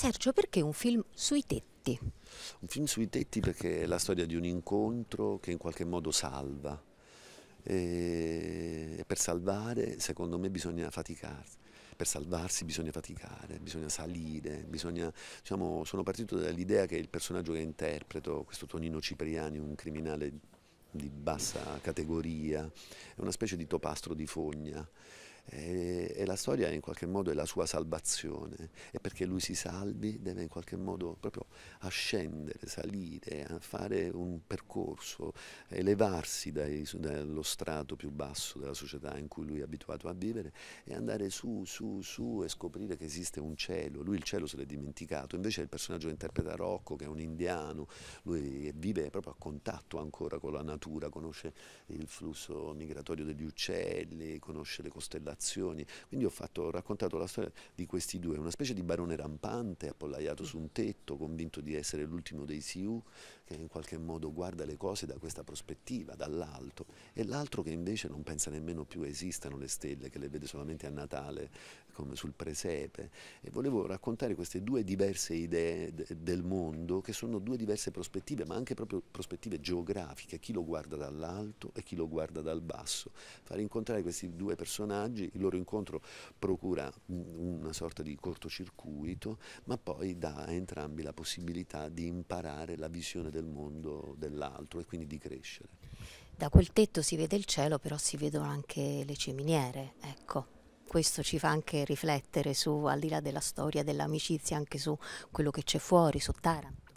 Sergio, perché un film sui tetti? Un film sui tetti perché è la storia di un incontro che in qualche modo salva e per salvare secondo me bisogna faticarsi per salvarsi bisogna faticare, bisogna salire, bisogna, diciamo, sono partito dall'idea che il personaggio che interpreto, questo Tonino Cipriani, un criminale di bassa categoria, è una specie di topastro di fogna e, eh, e la storia in qualche modo è la sua salvazione e perché lui si salvi deve in qualche modo proprio ascendere, salire, fare un percorso, elevarsi dai, dallo strato più basso della società in cui lui è abituato a vivere e andare su, su, su e scoprire che esiste un cielo. Lui il cielo se l'è dimenticato, invece il personaggio che interpreta Rocco, che è un indiano, lui vive proprio a contatto ancora con la natura, conosce il flusso migratorio degli uccelli, conosce le costellazioni generazioni. Quindi ho, fatto, ho, raccontato la storia di questi due, una specie di barone rampante appollaiato su un tetto, convinto di essere l'ultimo dei Sioux, che in qualche modo guarda le cose da questa prospettiva, dall'alto, e l'altro che invece non pensa nemmeno più esistano le stelle, che le vede solamente a Natale, come sul presepe. E volevo raccontare queste due diverse idee del mondo, che sono due diverse prospettive, ma anche proprio prospettive geografiche, chi lo guarda dall'alto e chi lo guarda dal basso. Far incontrare questi due personaggi oggi il loro incontro procura mm, una sorta di cortocircuito, ma poi dà a entrambi la possibilità di imparare la visione del mondo dell'altro e quindi di crescere. Da quel tetto si vede il cielo, però si vedono anche le ciminiere, ecco questo ci fa anche riflettere su, al di là della storia dell'amicizia, anche su quello che c'è fuori, su Taranto.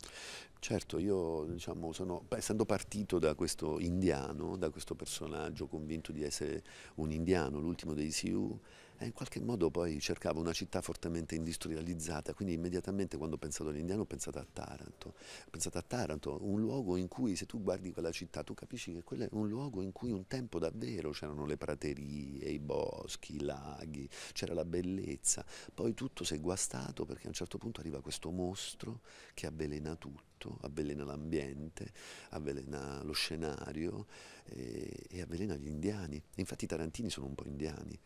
Certo, io diciamo, sono, essendo partito da questo indiano, da questo personaggio convinto di essere un indiano, l'ultimo dei Sioux, e eh, in qualche modo poi cercavo una città fortemente industrializzata, quindi immediatamente quando ho pensato all'indiano ho pensato a Taranto, ho pensato a Taranto, un luogo in cui se tu guardi quella città tu capisci che quello è un luogo in cui un tempo davvero c'erano le praterie, i boschi, i laghi, c'era la bellezza, poi tutto si è guastato perché a un certo punto arriva questo mostro che avvelena tutto avvelena l'ambiente, avvelena lo scenario e, eh, e avvelena gli indiani. Infatti i tarantini sono un po' indiani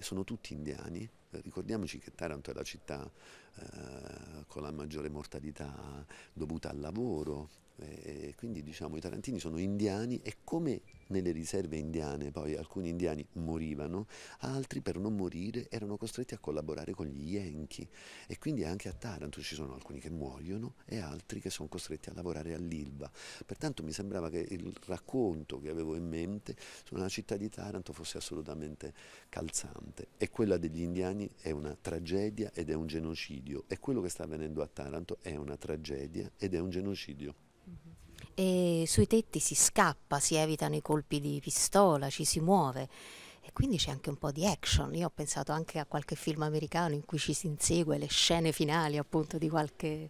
sono tutti indiani. Eh, ricordiamoci che Taranto è la città eh, con la maggiore mortalità dovuta al lavoro, eh, e quindi diciamo i tarantini sono indiani e come nelle riserve indiane poi alcuni indiani morivano, altri per non morire erano costretti a collaborare con gli Yankee e quindi anche a Taranto ci sono alcuni che muoiono e altri che sono costretti a lavorare all'Ilva. Pertanto mi sembrava che il racconto che avevo in mente sulla città di Taranto fosse assolutamente calzante e quella degli indiani è una tragedia ed è un genocidio e quello che sta avvenendo a Taranto è una tragedia ed è un genocidio e sui tetti si scappa, si evitano i colpi di pistola, ci si muove e quindi c'è anche un po' di action. Io ho pensato anche a qualche film americano in cui ci si insegue le scene finali appunto di qualche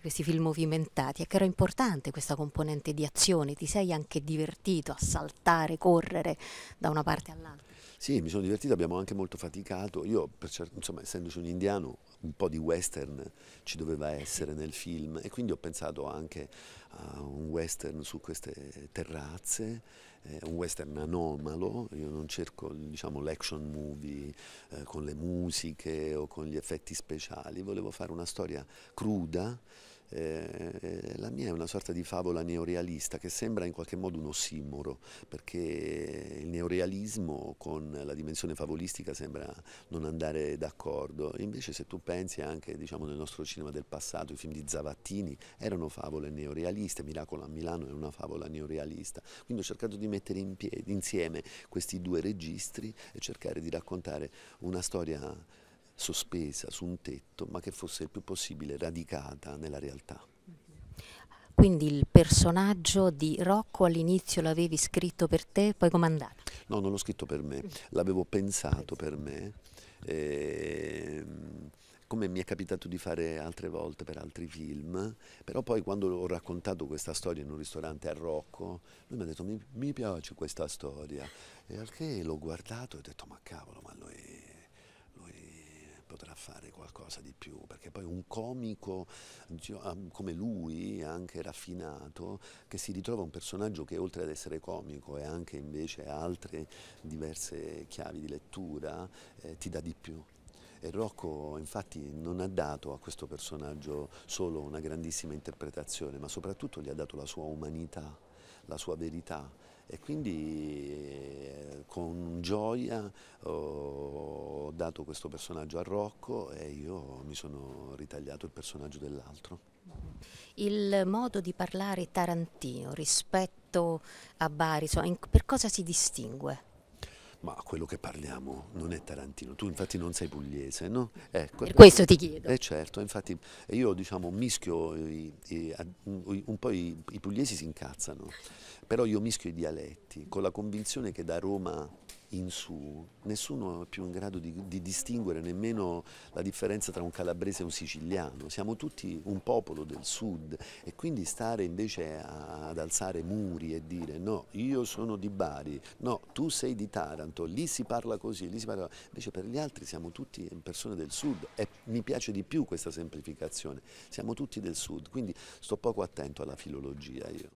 questi film movimentati, e che era importante questa componente di azione, ti sei anche divertito a saltare, correre da una parte all'altra. Sì, mi sono divertito, abbiamo anche molto faticato. Io, certo, insomma, essendoci un indiano, un po' di western ci doveva essere nel film e quindi ho pensato anche a un western su queste terrazze, eh, un western anomalo, io non cerco diciamo, l'action movie eh, con le musiche o con gli effetti speciali, volevo fare una storia cruda eh, mia è una sorta di favola neorealista che sembra in qualche modo un ossimoro, perché il neorealismo con la dimensione favolistica sembra non andare d'accordo. Invece se tu pensi anche diciamo, nel nostro cinema del passato, i film di Zavattini erano favole neorealiste, Miracolo a Milano è una favola neorealista. Quindi ho cercato di mettere in piedi, insieme questi due registri e cercare di raccontare una storia sospesa su un tetto, ma che fosse il più possibile radicata nella realtà. Quindi il personaggio di Rocco all'inizio l'avevi scritto per te, poi comandato? No, non l'ho scritto per me, l'avevo pensato per me. E ehm, come mi è capitato di fare altre volte per altri film, però poi quando ho raccontato questa storia in un ristorante a Rocco, lui mi ha detto mi, mi piace questa storia, e al che l'ho guardato e ho detto ma cavolo, ma lui potrà fare qualcosa di più, perché poi un comico ah, come lui, anche raffinato, che si ritrova un personaggio che oltre ad essere comico e anche invece altre diverse chiavi di lettura, eh, ti dà di più. E Rocco infatti non ha dato a questo personaggio solo una grandissima interpretazione, ma soprattutto gli ha dato la sua umanità, la sua verità e quindi con gioia ho dato questo personaggio a Rocco e io mi sono ritagliato il personaggio dell'altro. Il modo di parlare tarantino rispetto a Bari, per cosa si distingue? Ma quello che parliamo non è tarantino, tu infatti non sei pugliese, no? Ecco, per questo ti chiedo. Eh certo, infatti io diciamo mischio, i, i, un po' i, i pugliesi si incazzano, però io mischio i dialetti con la convinzione che da Roma in su, nessuno è più in grado di, di, distinguere nemmeno la differenza tra un calabrese e un siciliano, siamo tutti un popolo del sud e quindi stare invece a, ad alzare muri e dire no, io sono di Bari, no, tu sei di Taranto, lì si parla così, lì si parla così, invece per gli altri siamo tutti persone del sud e mi piace di più questa semplificazione, siamo tutti del sud, quindi sto poco attento alla filologia io.